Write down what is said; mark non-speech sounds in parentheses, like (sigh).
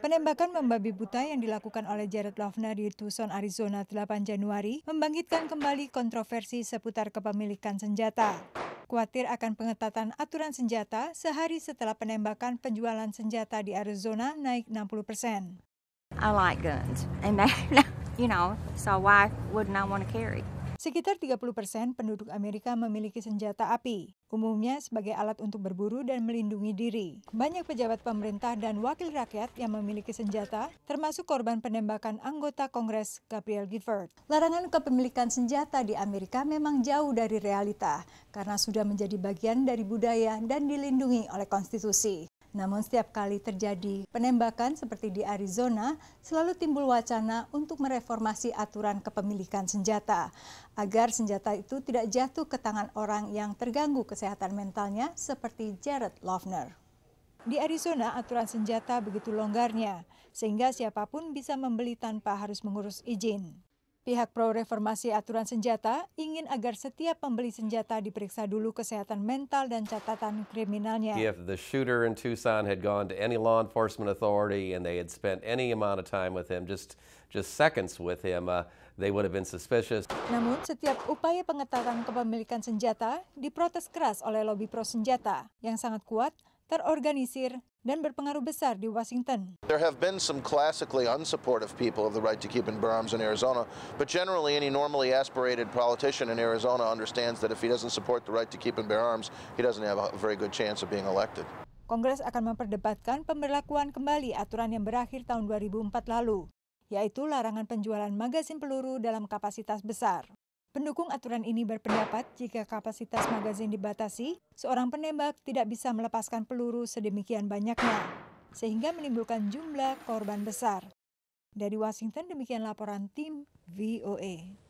Penembakan membabi buta yang dilakukan oleh Jared Lovner di Tucson, Arizona 8 Januari membangkitkan kembali kontroversi seputar kepemilikan senjata. Kuatir akan pengetatan aturan senjata sehari setelah penembakan penjualan senjata di Arizona naik 60 persen. I like guns, and they, (laughs) you know, so why wouldn't I want to carry? Sekitar 30 persen penduduk Amerika memiliki senjata api, umumnya sebagai alat untuk berburu dan melindungi diri. Banyak pejabat pemerintah dan wakil rakyat yang memiliki senjata, termasuk korban penembakan anggota Kongres Gabriel Gifford. Larangan kepemilikan senjata di Amerika memang jauh dari realita, karena sudah menjadi bagian dari budaya dan dilindungi oleh konstitusi. Namun setiap kali terjadi penembakan seperti di Arizona, selalu timbul wacana untuk mereformasi aturan kepemilikan senjata agar senjata itu tidak jatuh ke tangan orang yang terganggu kesehatan mentalnya seperti Jared Lovner. Di Arizona, aturan senjata begitu longgarnya, sehingga siapapun bisa membeli tanpa harus mengurus izin. Pihak pro reformasi aturan senjata ingin agar setiap pembeli senjata diperiksa dulu kesehatan mental dan catatan kriminalnya. If the shooter in Tucson had gone to any law enforcement authority and they had spent any amount of time with him, just just seconds with him, uh, they would have been suspicious. Namun setiap upaya pengetatan kepemilikan senjata diprotes keras oleh lobi pro senjata yang sangat kuat, terorganisir dan berpengaruh besar di Washington. There have been some classically unsupportive people of the right to keep and bear arms in Arizona, but generally any normally aspirated politician in Arizona understands that if he doesn't support the right to keep and bear arms, he doesn't have a very good chance of being elected. Kongres akan memperdebatkan pemberlakuan kembali aturan yang berakhir tahun 2004 lalu, yaitu larangan penjualan magazin peluru dalam kapasitas besar. Pendukung aturan ini berpendapat jika kapasitas magazin dibatasi, seorang penembak tidak bisa melepaskan peluru sedemikian banyaknya, sehingga menimbulkan jumlah korban besar. Dari Washington demikian laporan tim VOA. E.